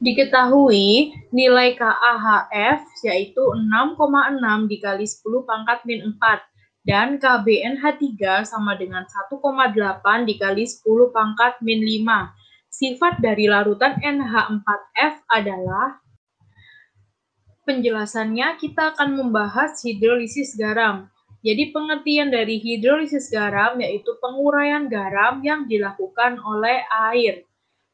Diketahui nilai KAHF yaitu 6,6 dikali 10 pangkat min 4 dan KBNH3 sama dengan 1,8 dikali 10 pangkat min 5. Sifat dari larutan NH4F adalah penjelasannya kita akan membahas hidrolisis garam. Jadi pengertian dari hidrolisis garam yaitu penguraian garam yang dilakukan oleh air.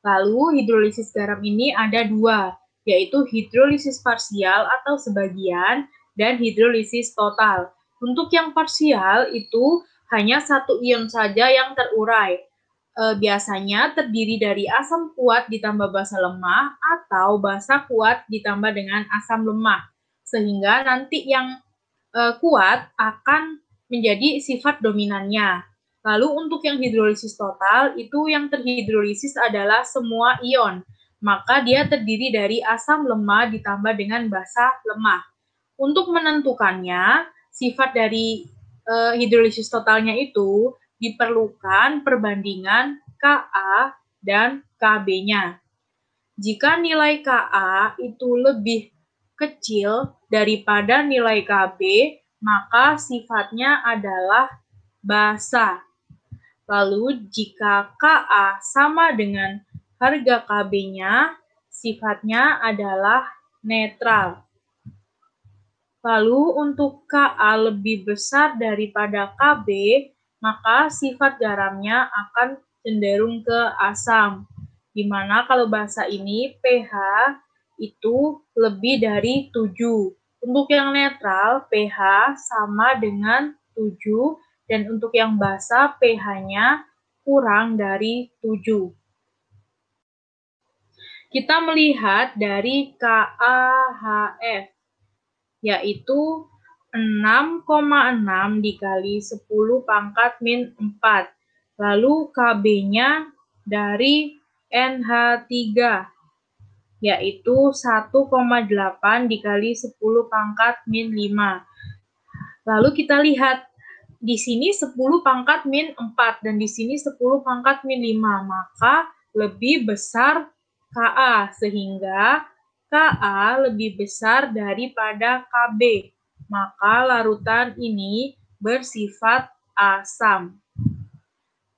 Lalu hidrolisis garam ini ada dua, yaitu hidrolisis parsial atau sebagian dan hidrolisis total. Untuk yang parsial itu hanya satu ion saja yang terurai. E, biasanya terdiri dari asam kuat ditambah basa lemah atau basa kuat ditambah dengan asam lemah. Sehingga nanti yang e, kuat akan menjadi sifat dominannya. Lalu untuk yang hidrolisis total itu yang terhidrolisis adalah semua ion. Maka dia terdiri dari asam lemah ditambah dengan basa lemah. Untuk menentukannya, sifat dari e, hidrolisis totalnya itu diperlukan perbandingan Ka dan Kb-nya. Jika nilai Ka itu lebih kecil daripada nilai Kb, maka sifatnya adalah basa. Lalu, jika KA sama dengan harga KB-nya, sifatnya adalah netral. Lalu, untuk KA lebih besar daripada KB, maka sifat garamnya akan cenderung ke asam. Dimana kalau bahasa ini pH itu lebih dari 7. Untuk yang netral, pH sama dengan 7 dan untuk yang basah, pH-nya kurang dari 7. Kita melihat dari KAHF, yaitu 6,6 dikali 10 pangkat min 4. Lalu KB-nya dari NH3, yaitu 1,8 dikali 10 pangkat min 5. Lalu kita lihat di sini 10 pangkat min 4 dan di sini 10 pangkat min 5, maka lebih besar KA sehingga KA lebih besar daripada KB. Maka larutan ini bersifat asam.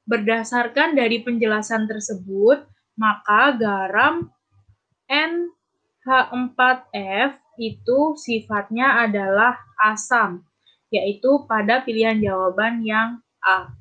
Berdasarkan dari penjelasan tersebut, maka garam NH4F itu sifatnya adalah asam yaitu pada pilihan jawaban yang A.